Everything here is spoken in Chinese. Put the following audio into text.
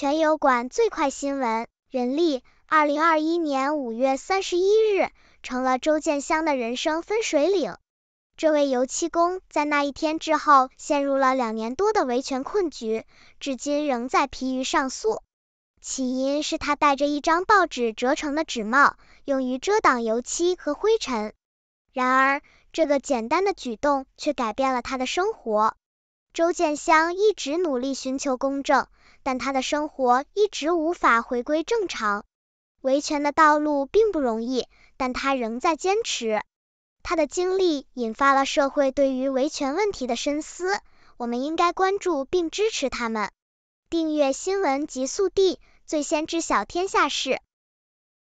全油管最快新闻，人力，二零二一年五月三十一日，成了周建湘的人生分水岭。这位油漆工在那一天之后，陷入了两年多的维权困局，至今仍在疲于上诉。起因是他戴着一张报纸折成的纸帽，用于遮挡油漆和灰尘。然而，这个简单的举动却改变了他的生活。周建湘一直努力寻求公正，但他的生活一直无法回归正常。维权的道路并不容易，但他仍在坚持。他的经历引发了社会对于维权问题的深思，我们应该关注并支持他们。订阅新闻极速递，最先知晓天下事。